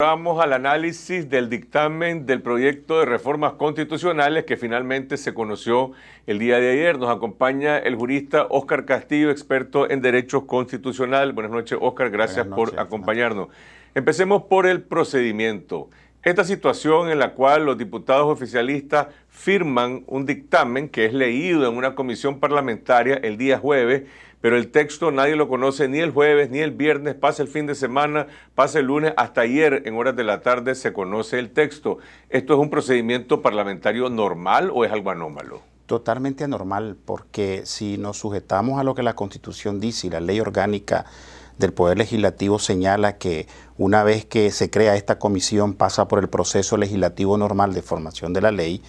Vamos al análisis del dictamen del proyecto de reformas constitucionales que finalmente se conoció el día de ayer. Nos acompaña el jurista Óscar Castillo, experto en derechos constitucional. Buenas noches, Óscar. Gracias por acompañarnos. Empecemos por el procedimiento. Esta situación en la cual los diputados oficialistas firman un dictamen que es leído en una comisión parlamentaria el día jueves, pero el texto nadie lo conoce ni el jueves ni el viernes, pasa el fin de semana, pasa el lunes, hasta ayer en horas de la tarde se conoce el texto. ¿Esto es un procedimiento parlamentario normal o es algo anómalo? Totalmente anormal, porque si nos sujetamos a lo que la Constitución dice y la ley orgánica del Poder Legislativo señala que una vez que se crea esta comisión pasa por el proceso legislativo normal de formación de la ley.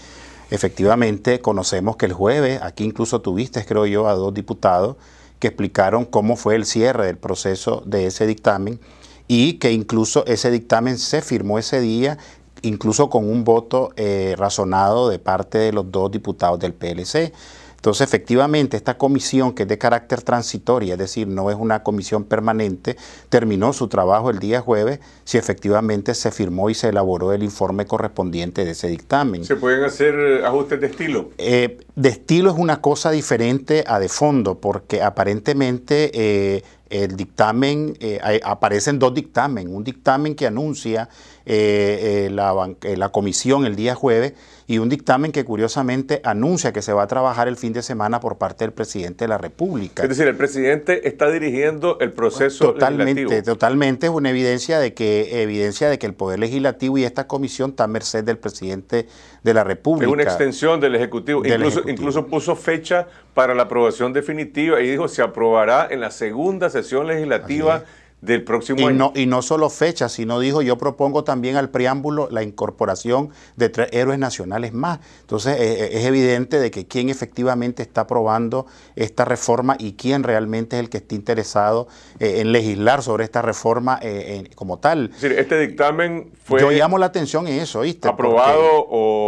Efectivamente, conocemos que el jueves, aquí incluso tuviste, creo yo, a dos diputados que explicaron cómo fue el cierre del proceso de ese dictamen y que incluso ese dictamen se firmó ese día, incluso con un voto eh, razonado de parte de los dos diputados del PLC. Entonces, efectivamente, esta comisión, que es de carácter transitorio, es decir, no es una comisión permanente, terminó su trabajo el día jueves si efectivamente se firmó y se elaboró el informe correspondiente de ese dictamen. ¿Se pueden hacer eh, ajustes de estilo? Eh, de estilo es una cosa diferente a de fondo, porque aparentemente eh, el dictamen, eh, aparecen dos dictamen, un dictamen que anuncia eh, eh, la, comisión el día jueves y un dictamen que curiosamente anuncia que se va a trabajar el fin de semana por parte del presidente de la República. Es decir, el presidente está dirigiendo el proceso totalmente, legislativo. Totalmente, es una evidencia de que evidencia de que el poder legislativo y esta comisión está a merced del presidente de la República. Es una extensión del ejecutivo. incluso, ejecutivo. incluso puso fecha para la aprobación definitiva y dijo se aprobará en la segunda sesión legislativa del próximo año. y no solo fecha, sino dijo yo propongo también al preámbulo la incorporación de tres héroes nacionales más. Entonces eh, eh, es, evidente de que quién efectivamente está aprobando esta reforma y quién realmente es el que está interesado eh, en legislar sobre esta reforma como tal. este dictamen fue... Yo llamo la atención en eso, ¿viste? Aprobado o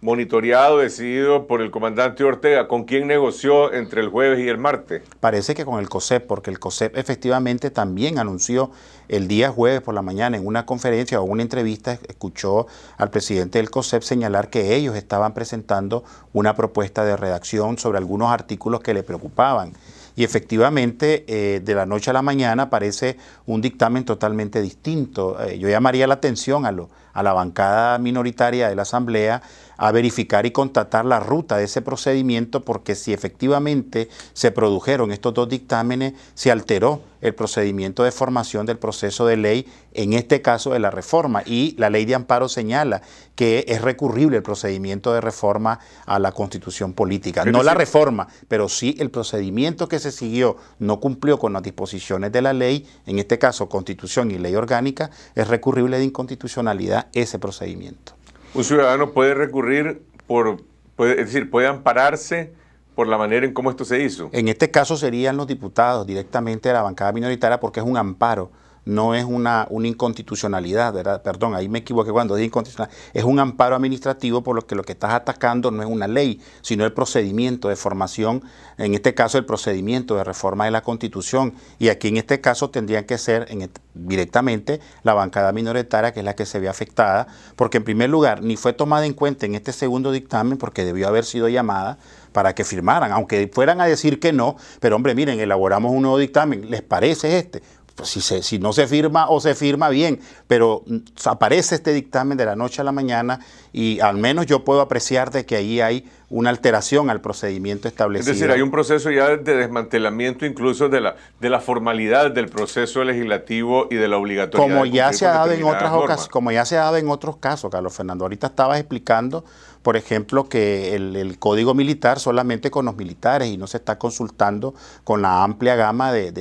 monitoreado, decidido por el comandante Ortega, ¿con quién negoció entre el jueves y el martes? Parece que con el COSEP, porque el COSEP efectivamente también anunció el día jueves por la mañana en una conferencia o una entrevista, escuchó al presidente del COSEP señalar que ellos estaban presentando una propuesta de redacción sobre algunos artículos que le preocupaban y efectivamente eh, de la noche a la mañana aparece un dictamen totalmente distinto. Eh, yo llamaría la atención a, lo, a la bancada minoritaria de la Asamblea a verificar y contratar la ruta de ese procedimiento porque si efectivamente se produjeron estos dos dictámenes, se alteró el procedimiento de formación del proceso de ley, en este caso de la reforma. Y la ley de amparo señala que es recurrible el procedimiento de reforma a la constitución política. no la reforma, pero sí el procedimiento que se siguió no cumplió con las disposiciones de la ley, en este caso constitución y ley orgánica, es recurrible de inconstitucionalidad ese procedimiento. Un ciudadano puede recurrir por, puede, es decir, puede ampararse por la manera en cómo esto se hizo. En este caso serían los diputados directamente de la bancada minoritaria porque es un amparo, no es una, una inconstitucionalidad, Perdón, ahí me equivoqué cuando dije inconstitucional. Es un amparo administrativo por lo que lo que estás atacando no es una ley, sino el procedimiento de formación, en este caso el procedimiento de reforma de la Constitución. Y aquí en este caso tendrían que ser directamente la bancada minoritaria, que es la que se ve afectada, porque en primer lugar ni fue tomada en cuenta en este segundo dictamen, porque debió haber sido llamada, para que firmaran, aunque fueran a decir que no, pero hombre, miren, elaboramos un nuevo dictamen, ¿les parece este? Pues si, se, si no se firma o se firma bien, pero mm, aparece este dictamen de la noche a la mañana y al menos yo puedo apreciar de que ahí hay una alteración al procedimiento establecido. Es decir, hay un proceso ya de desmantelamiento incluso de la, de la formalidad del proceso legislativo y de la obligatoriedad. Como ya se ha dado en otras ocasiones, como ya se ha dado en otros casos, Carlos Fernando. Ahorita estabas explicando, por ejemplo, que el, código militar solamente con los militares y no se está consultando con la amplia gama de,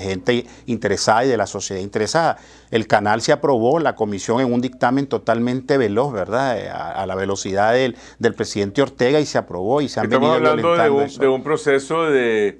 gente interesada y de la sociedad interesada. El canal se aprobó, la comisión en un dictamen totalmente veloz, ¿verdad? A, la velocidad del, del presidente Ortega y se aprobó y se han Estamos venido hablando de un, de un, proceso de,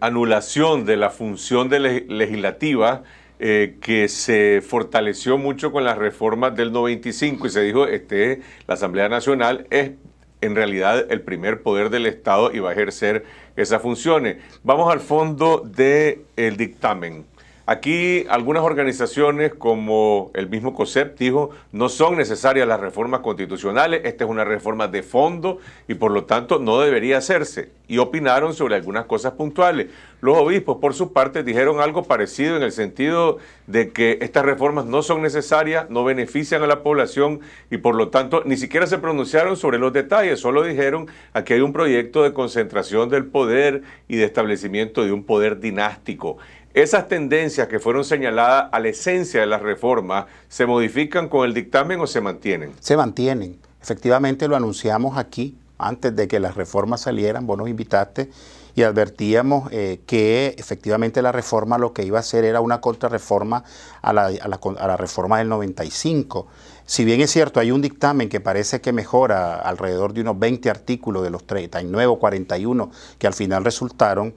anulación de la función legislativa eh, que se fortaleció mucho con las reformas del 95 y se dijo, este, la Asamblea Nacional es en realidad el primer poder del Estado y va a ejercer esas funciones. Vamos al fondo del dictamen. Aquí algunas organizaciones como el mismo COSEP dijo, no son necesarias las reformas constitucionales, esta es una reforma de fondo y por lo tanto no debería hacerse. Y opinaron sobre algunas cosas puntuales. Los obispos por su parte dijeron algo parecido en el sentido de que estas reformas no son necesarias, no benefician a la población y por lo tanto ni siquiera se pronunciaron sobre los detalles, solo dijeron aquí hay un proyecto de concentración del poder y de establecimiento de un poder dinástico. Esas tendencias que fueron señaladas a la esencia de las reformas, ¿se modifican con el dictamen o se mantienen? Se mantienen. Efectivamente lo anunciamos aquí, antes de que las reformas salieran, vos nos invitaste y advertíamos eh, que efectivamente la reforma lo que iba a hacer era una contrarreforma a la, a la reforma del 95. Si bien es cierto, hay un dictamen que parece que mejora alrededor de unos 20 artículos de los 39 o 41 que al final resultaron,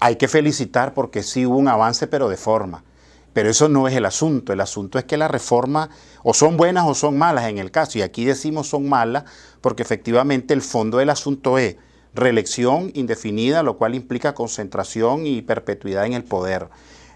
hay que felicitar porque sí hubo un avance, pero de forma. Pero eso no es el asunto. El asunto es que la reforma o son buenas o son malas en el caso. Y aquí decimos son malas porque efectivamente el fondo del asunto es reelección indefinida, lo cual implica concentración y perpetuidad en el poder.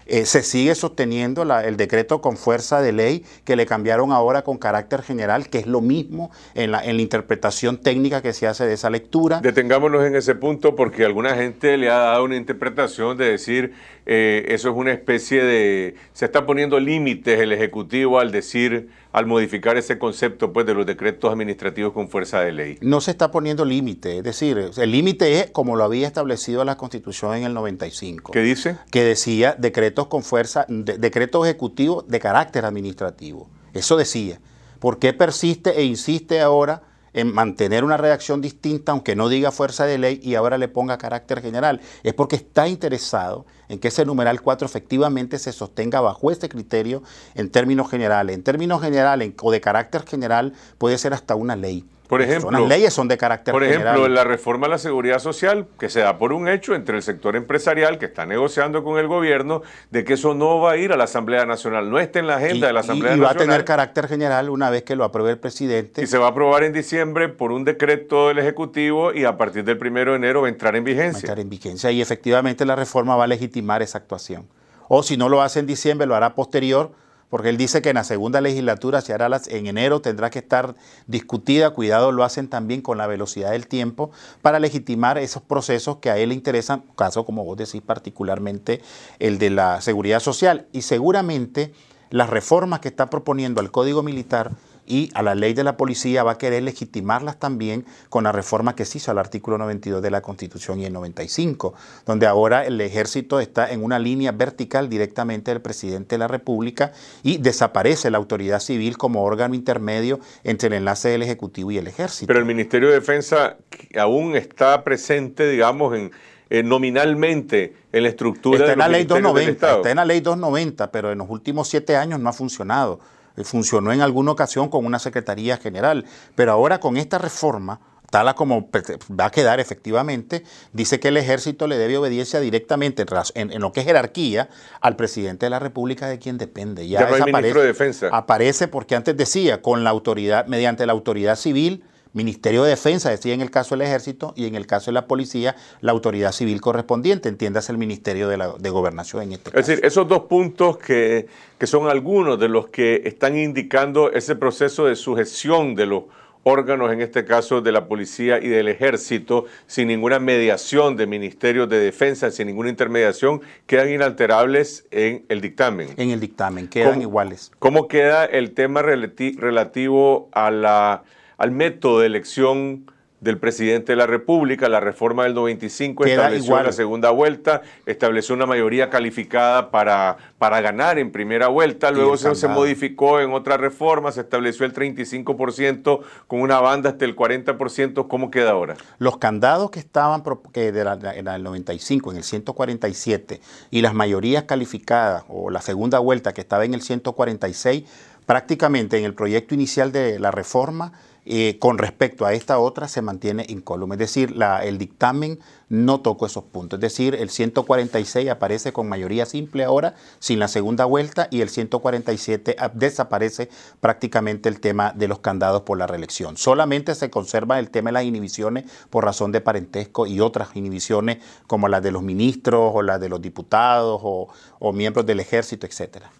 Eh, se sigue sosteniendo el decreto con fuerza de ley que le cambiaron ahora con carácter general, que es lo mismo en la, interpretación técnica que se hace de esa lectura. Detengámonos en ese punto porque alguna gente le ha dado una interpretación de decir eh, eso es una especie de... se está poniendo límites el Ejecutivo al decir al modificar ese concepto pues, de los decretos administrativos con fuerza de ley. No se está poniendo límite, es decir, el límite es como lo había establecido la Constitución en el 95. ¿Qué dice? Que decía decretos con fuerza, de, decretos ejecutivos de carácter administrativo. Eso decía. ¿Por qué persiste e insiste ahora en mantener una redacción distinta, aunque no diga fuerza de ley y ahora le ponga carácter general, es porque está interesado en que ese numeral 4 efectivamente se sostenga bajo este criterio en términos generales. En términos generales o de carácter general puede ser hasta una ley. Por ejemplo, las leyes son de carácter Por ejemplo, la reforma a la seguridad social, que se da por un hecho entre el sector empresarial que está negociando con el gobierno, de que eso no va a ir a la Asamblea Nacional, no está en la agenda de la Asamblea Nacional. Y va a tener carácter general una vez que lo apruebe el presidente. Y se va a aprobar en diciembre por un decreto del Ejecutivo y a partir del primero de enero va a entrar en vigencia. entrar en vigencia y efectivamente la reforma va a legitimar esa actuación. O si no lo hace en diciembre, lo hará posterior porque él dice que en la segunda legislatura se hará las, en enero, tendrá que estar discutida, cuidado, lo hacen también con la velocidad del tiempo para legitimar esos procesos que a él le interesan, caso como vos decís particularmente el de la seguridad social y seguramente las reformas que está proponiendo al Código Militar y a la ley de la policía va a querer legitimarlas también con la reforma que se hizo al artículo 92 de la Constitución y el 95, donde ahora el ejército está en una línea vertical directamente del presidente de la República y desaparece la autoridad civil como órgano intermedio entre el enlace del Ejecutivo y el ejército. Pero el Ministerio de Defensa aún está presente, digamos, en, eh, nominalmente en la estructura está en la ley 290, Está en la ley 290, pero en los últimos siete años no ha funcionado. Eh, funcionó en alguna ocasión con una Secretaría General, pero ahora con esta reforma, tal como va a quedar efectivamente, dice que el ejército le debe obediencia directamente en, lo que es jerarquía al presidente de la República de quien depende. Ya, no aparece, de defensa. Aparece porque antes decía, con la autoridad, mediante la autoridad civil Ministerio de Defensa decía en el caso del Ejército y en el caso de la Policía la autoridad civil correspondiente, entiéndase el Ministerio de, de Gobernación en este es caso. Es decir, esos dos puntos que, que son algunos de los que están indicando ese proceso de sujeción de los órganos, en este caso de la policía y del ejército, sin ninguna mediación de Ministerio de defensa, sin ninguna intermediación, quedan inalterables en el dictamen. En el dictamen, quedan iguales. ¿Cómo queda el tema relativo a la al método de elección del presidente de la República, la reforma del 95 estableció la segunda vuelta, estableció una mayoría calificada para, para ganar en primera vuelta, luego se, modificó en otra reforma, se estableció el 35% con una banda hasta el 40%, ¿cómo queda ahora? Los candados que estaban en el 95, en el 147, y las mayorías calificadas o la segunda vuelta que estaba en el 146, prácticamente en el proyecto inicial de la reforma, eh, con respecto a esta otra, se mantiene incólume. Es decir, la, el dictamen no tocó esos puntos. Es decir, el 146 aparece con mayoría simple ahora, sin la segunda vuelta, y el 147 desaparece prácticamente el tema de los candados por la reelección. Solamente se conserva el tema de las inhibiciones por razón de parentesco y otras inhibiciones como las de los ministros o las de los diputados o, o miembros del ejército, etcétera.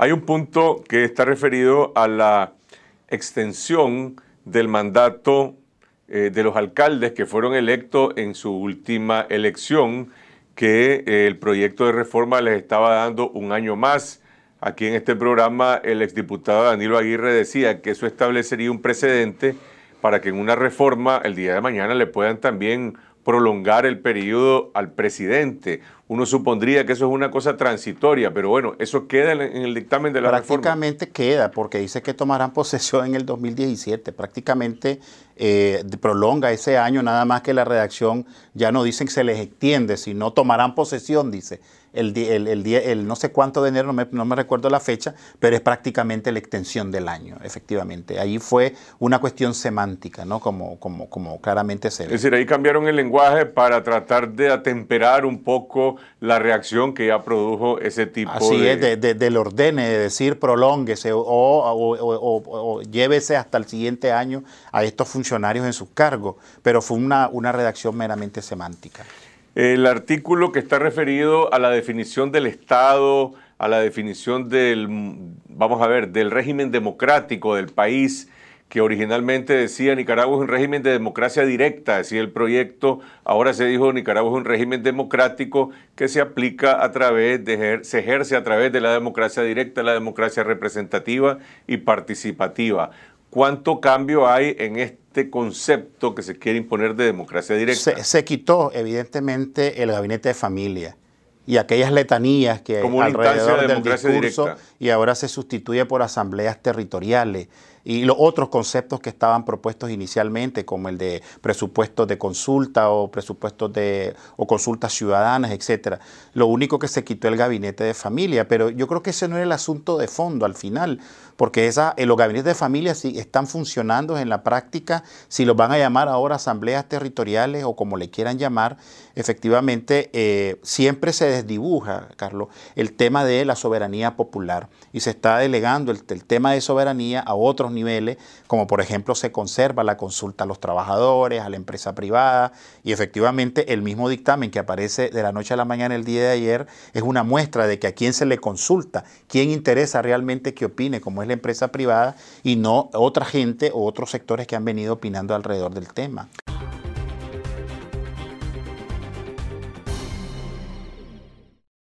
Hay un punto que está referido a la extensión del mandato eh, de los alcaldes que fueron electos en su última elección, que eh, el proyecto de reforma les estaba dando un año más. Aquí en este programa el exdiputado Danilo Aguirre decía que eso establecería un precedente para que en una reforma el día de mañana le puedan también prolongar el periodo al presidente. Uno supondría que eso es una cosa transitoria, pero bueno, eso queda en el dictamen de la prácticamente Prácticamente queda, porque dice que tomarán posesión en el 2017. Prácticamente eh, prolonga ese año, nada más que la redacción ya no dicen que se les extiende, sino tomarán posesión, dice el, el, el, no sé cuánto de enero, no me recuerdo la fecha, pero es prácticamente la extensión del año, efectivamente. Ahí fue una cuestión semántica, ¿no? Como, como, como claramente se ve. Es decir, ahí cambiaron el lenguaje para tratar de atemperar un poco la reacción que ya produjo ese tipo de... Así es, de, del ordene, de decir prolónguese o, o, llévese hasta el siguiente año a estos funcionarios en sus cargos, pero fue una, una redacción meramente semántica el artículo que está referido a la definición del Estado, a la definición del, vamos a ver, del régimen democrático del país, que originalmente decía Nicaragua es un régimen de democracia directa, decía el proyecto, ahora se dijo Nicaragua es un régimen democrático que se aplica a través de, se ejerce a través de la democracia directa, la democracia representativa y participativa. ¿Cuánto cambio hay en este este concepto que se quiere imponer de democracia directa. Se, quitó, evidentemente, el gabinete de familia y aquellas letanías que alrededor del discurso y ahora se sustituye por asambleas territoriales, y los otros conceptos que estaban propuestos inicialmente, como el de presupuestos de consulta o presupuestos de o consultas ciudadanas, etcétera. Lo único que se quitó el gabinete de familia, pero yo creo que ese no era el asunto de fondo al final, porque esa, eh, los gabinetes de familia sí están funcionando en la práctica, si los van a llamar ahora asambleas territoriales o como le quieran llamar, efectivamente eh, siempre se desdibuja, Carlos, el tema de la soberanía popular y se está delegando el, el tema de soberanía a otros niveles niveles, como por ejemplo se conserva la consulta a los trabajadores, a la empresa privada, y efectivamente el mismo dictamen que aparece de la noche a la mañana el día de ayer es una muestra de que a quién se le consulta, quién interesa realmente que opine, como es la empresa privada, y no otra gente o otros sectores que han venido opinando alrededor del tema.